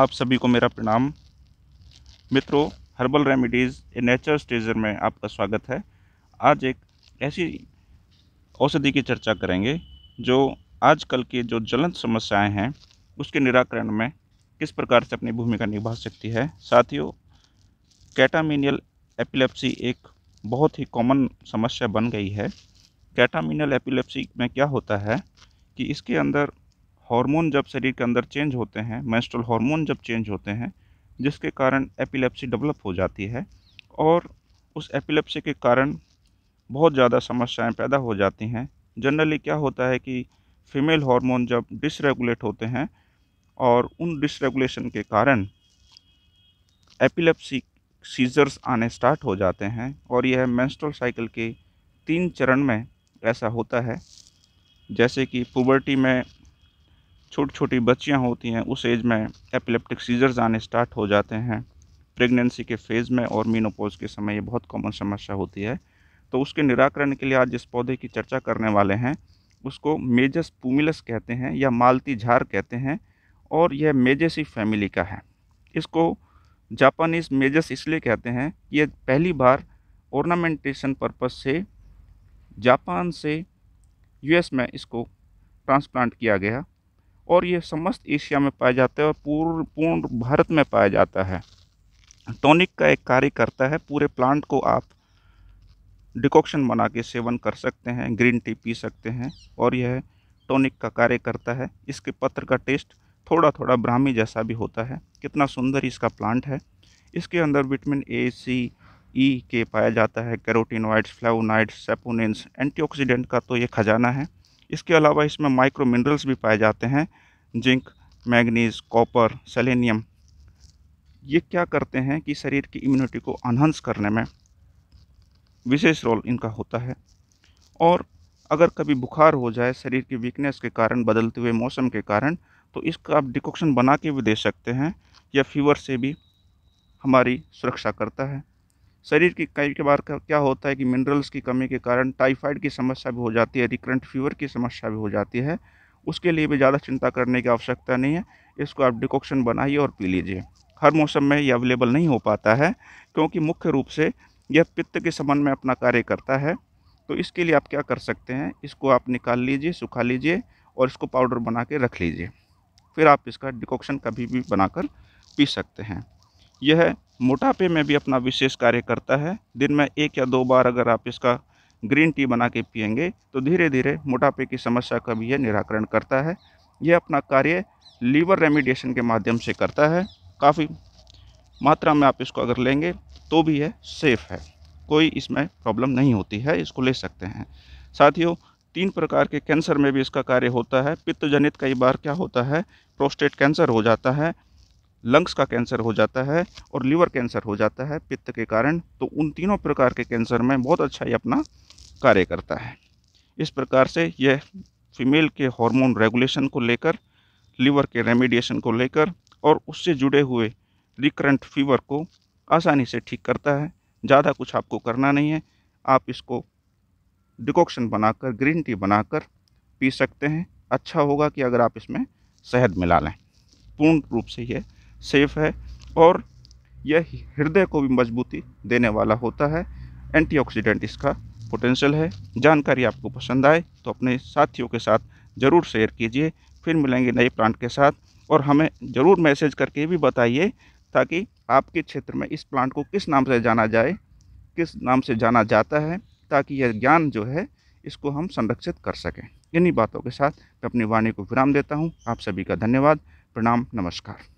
आप सभी को मेरा प्रणाम मित्रों हर्बल रेमिडीज़ ए नेचर स्टेजर में आपका स्वागत है आज एक ऐसी औषधि की चर्चा करेंगे जो आजकल की जो ज्वलंत समस्याएं हैं उसके निराकरण में किस प्रकार से अपनी भूमिका निभा सकती है साथियों कैटामिनियल एपिलेप्सी एक बहुत ही कॉमन समस्या बन गई है कैटामिनियल एपिलेप्सी में क्या होता है कि इसके अंदर हार्मोन जब शरीर के अंदर चेंज होते हैं मेस्ट्रल हार्मोन जब चेंज होते हैं जिसके कारण एपिलेप्सी डेवलप हो जाती है और उस एपिलेप्सी के कारण बहुत ज़्यादा समस्याएं पैदा हो जाती हैं जनरली क्या होता है कि फीमेल हार्मोन जब डिसरेगुलेट होते हैं और उन डिसरेगुलेशन के कारण एपिलेप्सी सीजर्स आने स्टार्ट हो जाते हैं और यह मेंस्ट्रुअल साइकिल के तीन चरण में ऐसा होता है जैसे कि पुबर्टी में छोटी छोटी बच्चियां होती हैं उस एज में एपिलेप्टिक सीजर्स आने स्टार्ट हो जाते हैं प्रेगनेंसी के फेज़ में और मीनोपोज के समय ये बहुत कॉमन समस्या होती है तो उसके निराकरण के लिए आज जिस पौधे की चर्चा करने वाले हैं उसको मेजस पुमिलस कहते हैं या मालती झार कहते हैं और यह मेजेसी फैमिली का है इसको जापानीज मेजस इसलिए कहते हैं कि यह पहली बार ऑर्नामेंटेशन पर्पज से जापान से यूएस में इसको ट्रांसप्लांट किया गया और ये समस्त एशिया में पाया जाता है और पूर्व पूर्ण भारत में पाया जाता है टॉनिक का एक कार्य करता है पूरे प्लांट को आप डिकॉक्शन बना के सेवन कर सकते हैं ग्रीन टी पी सकते हैं और यह टॉनिक का कार्य करता है इसके पत्र का टेस्ट थोड़ा थोड़ा ब्राह्मी जैसा भी होता है कितना सुंदर इसका प्लांट है इसके अंदर विटामिन ए सी ई के पाया जाता है कैरोटीनॉइड्स फ्लेवोनाइड्स सेपोनिन्स एंटीऑक्सीडेंट का तो ये खजाना है इसके अलावा इसमें माइक्रो मिनरल्स भी पाए जाते हैं जिंक मैग्नीज कॉपर सेलेनियम ये क्या करते हैं कि शरीर की इम्यूनिटी को अनहंस करने में विशेष रोल इनका होता है और अगर कभी बुखार हो जाए शरीर की वीकनेस के कारण बदलते हुए मौसम के कारण तो इसका आप डिकॉक्शन बना के भी दे सकते हैं या फीवर से भी हमारी सुरक्षा करता है शरीर की कई के बार क्या होता है कि मिनरल्स की कमी के कारण टाइफाइड की समस्या भी हो जाती है रिकरेंट फीवर की समस्या भी हो जाती है उसके लिए भी ज़्यादा चिंता करने की आवश्यकता नहीं है इसको आप डिकॉक्शन बनाइए और पी लीजिए हर मौसम में ये अवेलेबल नहीं हो पाता है क्योंकि मुख्य रूप से यह पित्त के संबंध में अपना कार्य करता है तो इसके लिए आप क्या कर सकते हैं इसको आप निकाल लीजिए सुखा लीजिए और इसको पाउडर बना के रख लीजिए फिर आप इसका डिकॉक्शन कभी भी बनाकर पी सकते हैं यह मोटापे में भी अपना विशेष कार्य करता है दिन में एक या दो बार अगर आप इसका ग्रीन टी बना के पियेंगे तो धीरे धीरे मोटापे की समस्या का भी यह निराकरण करता है यह अपना कार्य लीवर रेमिडिएशन के माध्यम से करता है काफ़ी मात्रा में आप इसको अगर लेंगे तो भी यह सेफ़ है कोई इसमें प्रॉब्लम नहीं होती है इसको ले सकते हैं साथियों तीन प्रकार के कैंसर में भी इसका कार्य होता है पित्तजनित कई बार क्या होता है प्रोस्टेट कैंसर हो जाता है लंग्स का कैंसर हो जाता है और लीवर कैंसर हो जाता है पित्त के कारण तो उन तीनों प्रकार के कैंसर में बहुत अच्छा ये अपना कार्य करता है इस प्रकार से यह फीमेल के हार्मोन रेगुलेशन को लेकर लीवर के रेमेडिएशन को लेकर और उससे जुड़े हुए रिकरेंट फीवर को आसानी से ठीक करता है ज़्यादा कुछ आपको करना नहीं है आप इसको डिकॉक्शन बनाकर ग्रीन टी बनाकर पी सकते हैं अच्छा होगा कि अगर आप इसमें शहद मिला लें पूर्ण रूप से यह सेफ है और यह हृदय को भी मजबूती देने वाला होता है एंटीऑक्सीडेंट इसका पोटेंशियल है जानकारी आपको पसंद आए तो अपने साथियों के साथ ज़रूर शेयर कीजिए फिर मिलेंगे नए प्लांट के साथ और हमें ज़रूर मैसेज करके भी बताइए ताकि आपके क्षेत्र में इस प्लांट को किस नाम से जाना जाए किस नाम से जाना जाता है ताकि यह ज्ञान जो है इसको हम संरक्षित कर सकें इन्हीं बातों के साथ मैं अपनी वाणी को विराम देता हूँ आप सभी का धन्यवाद प्रणाम नमस्कार